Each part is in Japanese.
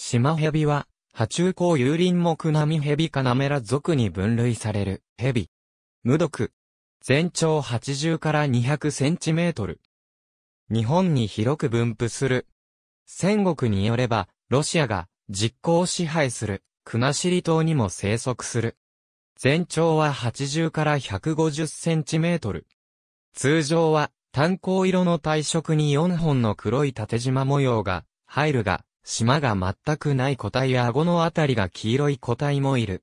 シマヘビは、爬虫孔有ク木ミヘビかナメラ属に分類される、ヘビ。無毒。全長80から200センチメートル。日本に広く分布する。戦国によれば、ロシアが実行支配する、クナシリ島にも生息する。全長は80から150センチメートル。通常は、炭鉱色の体色に4本の黒い縦縞模様が入るが、島が全くない個体や顎のあたりが黄色い個体もいる。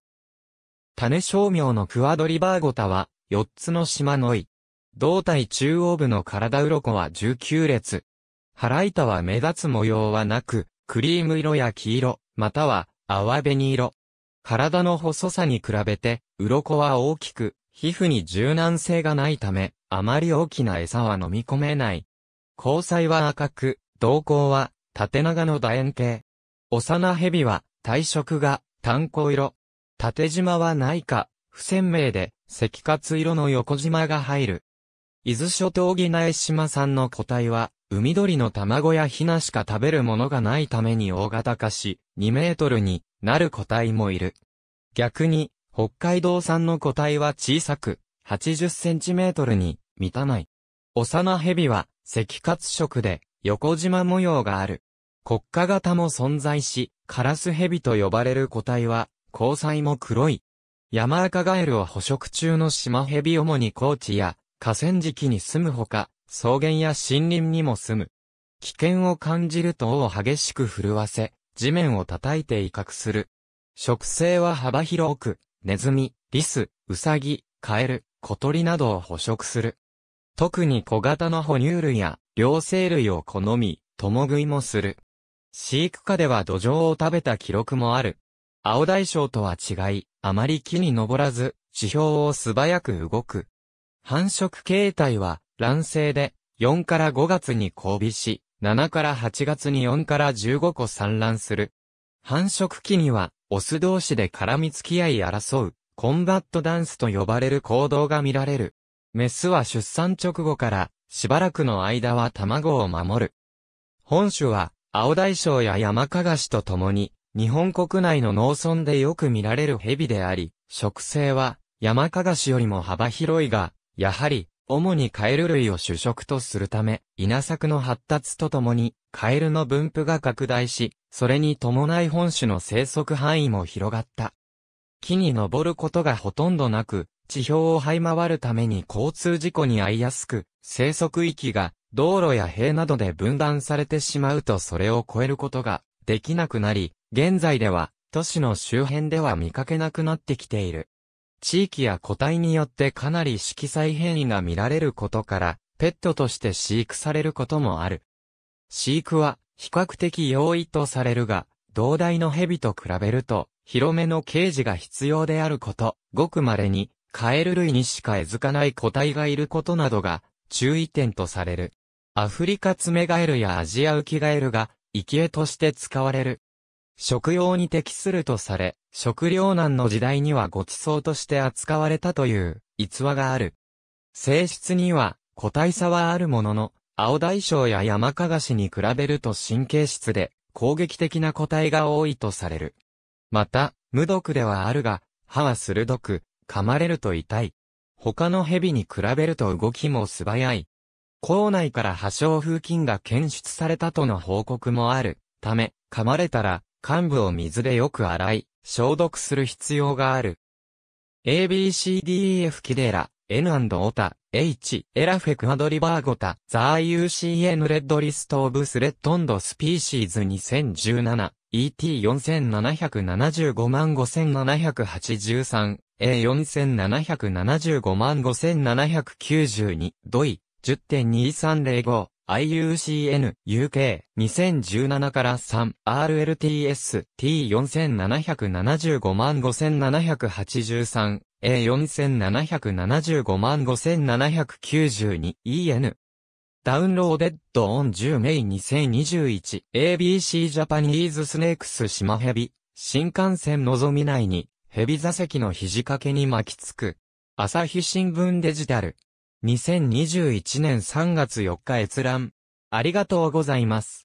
種商名のクワドリバーゴタは、4つの島のい。胴体中央部の体鱗は19列。腹板は目立つ模様はなく、クリーム色や黄色、または、泡紅色。体の細さに比べて、鱗は大きく、皮膚に柔軟性がないため、あまり大きな餌は飲み込めない。交際は赤く、瞳孔は縦長の楕円形。幼蛇は、体色が、炭鉱色。縦縞はないか、不鮮明で、赤褐色の横縞が入る。伊豆諸島ギナエ島産の個体は、海鳥の卵やヒナしか食べるものがないために大型化し、2メートルになる個体もいる。逆に、北海道産の個体は小さく、80センチメートルに満たない。幼蛇は、赤褐色で、横縞模様がある。国家型も存在し、カラスヘビと呼ばれる個体は、交際も黒い。山赤ガエルは捕食中の島ヘビ主に高地や河川敷に住むほか、草原や森林にも住む。危険を感じると尾を激しく震わせ、地面を叩いて威嚇する。食性は幅広く、ネズミ、リス、ウサギ、カエル、小鳥などを捕食する。特に小型の哺乳類や両生類を好み、共食いもする。飼育下では土壌を食べた記録もある。青大将とは違い、あまり木に登らず、地表を素早く動く。繁殖形態は、卵生で、4から5月に交尾し、7から8月に4から15個産卵する。繁殖期には、オス同士で絡み付き合い争う、コンバットダンスと呼ばれる行動が見られる。メスは出産直後から、しばらくの間は卵を守る。本種は、青大将や山かがしと共に、日本国内の農村でよく見られる蛇であり、植生は、山かがしよりも幅広いが、やはり、主にカエル類を主食とするため、稲作の発達とともに、カエルの分布が拡大し、それに伴い本種の生息範囲も広がった。木に登ることがほとんどなく、地表を這い回るために交通事故に遭いやすく、生息域が道路や塀などで分断されてしまうとそれを超えることができなくなり、現在では都市の周辺では見かけなくなってきている。地域や個体によってかなり色彩変異が見られることから、ペットとして飼育されることもある。飼育は比較的容易とされるが、同大の蛇と比べると、広めのケージが必要であること、ごく稀に、カエル類にしか餌付かない個体がいることなどが、注意点とされる。アフリカツメガエルやアジアウキガエルが、生き餌として使われる。食用に適するとされ、食糧難の時代にはご馳走として扱われたという逸話がある。性質には個体差はあるものの、青大将や山かがしに比べると神経質で攻撃的な個体が多いとされる。また、無毒ではあるが、歯は鋭く、噛まれると痛い。他の蛇に比べると動きも素早い。校内から破傷風菌が検出されたとの報告もあるため、噛まれたら、患部を水でよく洗い、消毒する必要がある。ABCDEF キデラ、N& オタ、H、エラフェクアドリバーゴタ、ザー UCN レッドリストオブスレッドンドスピーシーズ2017、ET4775 万5783、A4775 万5792、ドイ、10.2305、IUCN、UK、2017から3、RLTS、T4775 万5783、A4775 万5792、EN。ダウンローデッドオン10メイ2021 ABC ジャパニーズスネークス島ヘビ新幹線のぞみ内にヘビ座席の肘掛けに巻きつく朝日新聞デジタル2021年3月4日閲覧。ありがとうございます。